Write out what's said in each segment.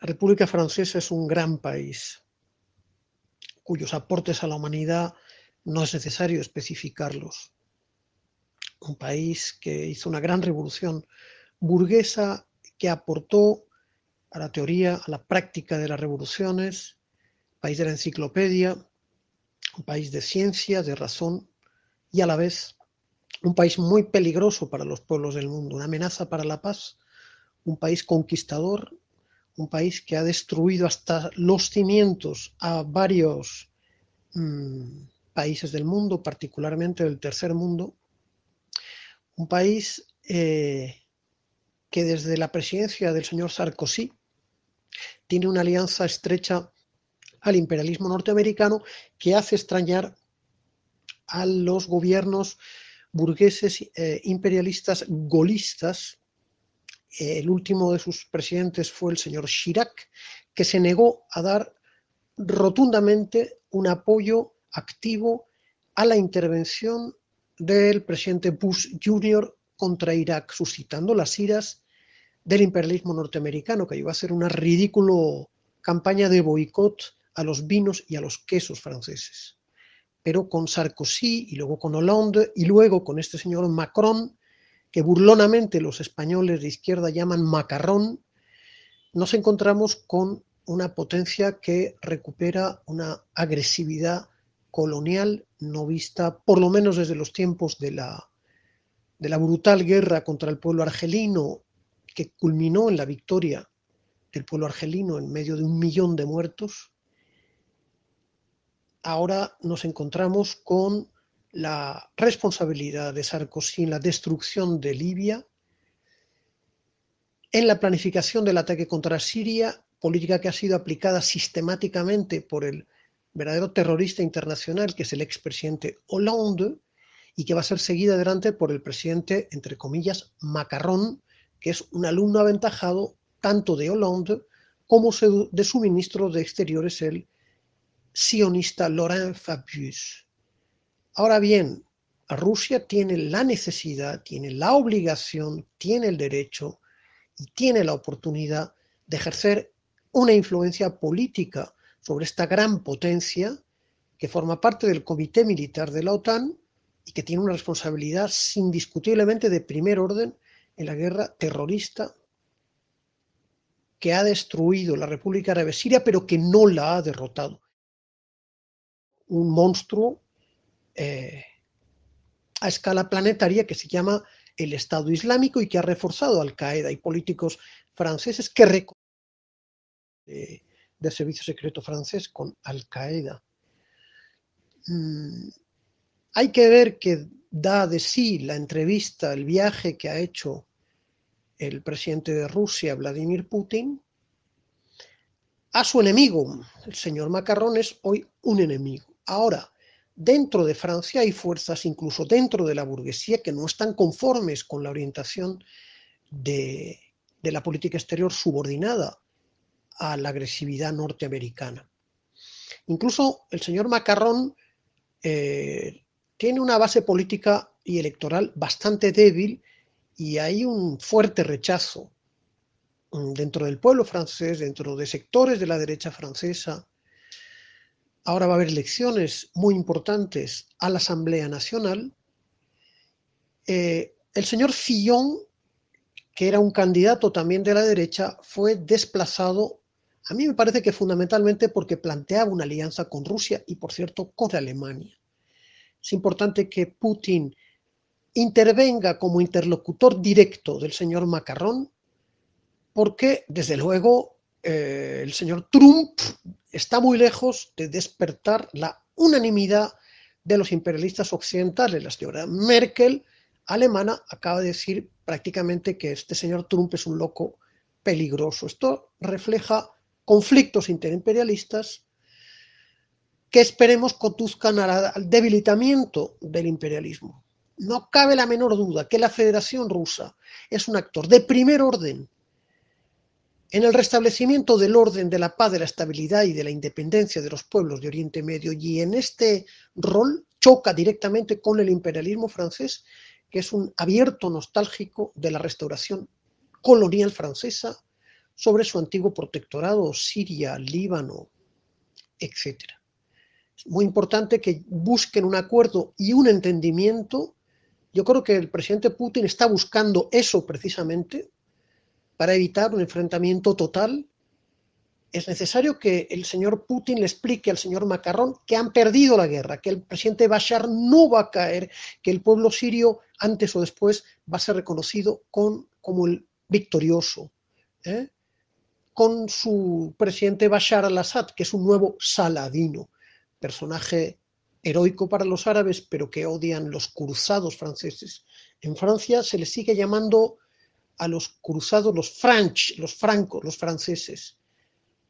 La República Francesa es un gran país cuyos aportes a la humanidad no es necesario especificarlos. Un país que hizo una gran revolución burguesa que aportó a la teoría, a la práctica de las revoluciones, país de la enciclopedia, un país de ciencia, de razón y a la vez un país muy peligroso para los pueblos del mundo, una amenaza para la paz, un país conquistador un país que ha destruido hasta los cimientos a varios mm, países del mundo, particularmente del tercer mundo, un país eh, que desde la presidencia del señor Sarkozy tiene una alianza estrecha al imperialismo norteamericano que hace extrañar a los gobiernos burgueses eh, imperialistas golistas el último de sus presidentes fue el señor Chirac, que se negó a dar rotundamente un apoyo activo a la intervención del presidente Bush Jr. contra Irak, suscitando las iras del imperialismo norteamericano, que iba a ser una ridícula campaña de boicot a los vinos y a los quesos franceses. Pero con Sarkozy y luego con Hollande y luego con este señor Macron, que burlonamente los españoles de izquierda llaman macarrón, nos encontramos con una potencia que recupera una agresividad colonial no vista, por lo menos desde los tiempos de la, de la brutal guerra contra el pueblo argelino, que culminó en la victoria del pueblo argelino en medio de un millón de muertos, ahora nos encontramos con la responsabilidad de Sarkozy en la destrucción de Libia, en la planificación del ataque contra Siria, política que ha sido aplicada sistemáticamente por el verdadero terrorista internacional, que es el expresidente Hollande, y que va a ser seguida adelante por el presidente, entre comillas, Macarrón, que es un alumno aventajado tanto de Hollande como de su ministro de Exteriores, el sionista Laurent Fabius. Ahora bien, Rusia tiene la necesidad, tiene la obligación, tiene el derecho y tiene la oportunidad de ejercer una influencia política sobre esta gran potencia que forma parte del Comité Militar de la OTAN y que tiene una responsabilidad indiscutiblemente de primer orden en la guerra terrorista que ha destruido la República Árabe Siria, pero que no la ha derrotado. Un monstruo eh, a escala planetaria que se llama el Estado Islámico y que ha reforzado Al Qaeda y políticos franceses que reconocen de, servicio secreto francés con Al Qaeda. Mm, hay que ver que da de sí la entrevista, el viaje que ha hecho el presidente de Rusia, Vladimir Putin, a su enemigo. El señor Macarrón es hoy un enemigo. Ahora, Dentro de Francia hay fuerzas, incluso dentro de la burguesía, que no están conformes con la orientación de, la política exterior subordinada a la agresividad norteamericana. Incluso el señor Macarrón eh, tiene una base política y electoral bastante débil y hay un fuerte rechazo mm, dentro del pueblo francés, dentro de sectores de la derecha francesa, Ahora va a haber elecciones muy importantes a la Asamblea Nacional. Eh, el señor Fillón, que era un candidato también de la derecha, fue desplazado, a mí me parece que fundamentalmente porque planteaba una alianza con Rusia y, por cierto, con Alemania. Es importante que Putin intervenga como interlocutor directo del señor Macarrón, porque, desde luego, eh, el señor Trump está muy lejos de despertar la unanimidad de los imperialistas occidentales. La señora Merkel, alemana, acaba de decir prácticamente que este señor Trump es un loco peligroso. Esto refleja conflictos interimperialistas que esperemos conduzcan al debilitamiento del imperialismo. No cabe la menor duda que la Federación Rusa es un actor de primer orden en el restablecimiento del orden, de la paz, de la estabilidad y de la independencia de los pueblos de Oriente Medio y en este rol choca directamente con el imperialismo francés, que es un abierto nostálgico de la restauración colonial francesa sobre su antiguo protectorado, Siria, Líbano, etc. Es muy importante que busquen un acuerdo y un entendimiento. Yo creo que el presidente Putin está buscando eso precisamente, para evitar un enfrentamiento total, es necesario que el señor Putin le explique al señor Macarrón que han perdido la guerra, que el presidente Bashar no va a caer, que el pueblo sirio antes o después va a ser reconocido como el victorioso. ¿eh? Con su presidente Bashar al-Assad, que es un nuevo Saladino, personaje heroico para los árabes, pero que odian los cruzados franceses. En Francia se le sigue llamando a los cruzados, los franch, los francos, los franceses.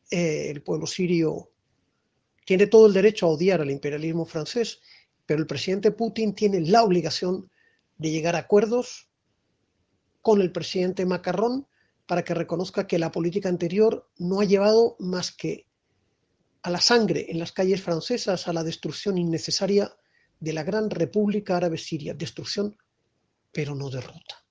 Eh, el pueblo sirio tiene todo el derecho a odiar al imperialismo francés, pero el presidente Putin tiene la obligación de llegar a acuerdos con el presidente Macarrón para que reconozca que la política anterior no ha llevado más que a la sangre en las calles francesas, a la destrucción innecesaria de la gran República Árabe Siria. Destrucción, pero no derrota.